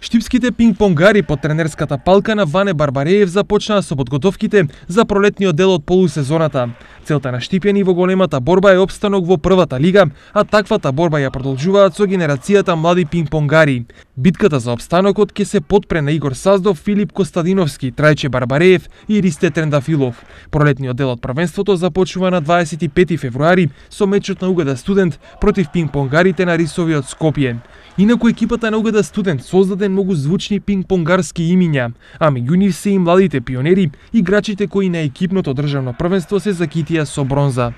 Штипските пингпонгари под тренерската палка на Ване Барбареев започнаа со подготовките за пролетниот дел од полусезоната. Целта на Штипјани во големата борба е обстанок во првата лига, а таквата борба ја продолжуваат со генерацијата млади пингпонгари. Битката за обстанокот ќе се подпре на Игор Саздов, Филип Костадиновски, Трајче Барбареев и Ристе Трендафилов. Пролетниот дел од првенството започнува на 25 февруари со мечот на Угада студент против пингпонгарите на Рисовиот Скопје. Инаку екипата на Угада студент создаден многу звучни пинг-понгарски имиња, а меѓу нив се и младите пионери, играчите кои на екипното државно првенство се закитија со бронза.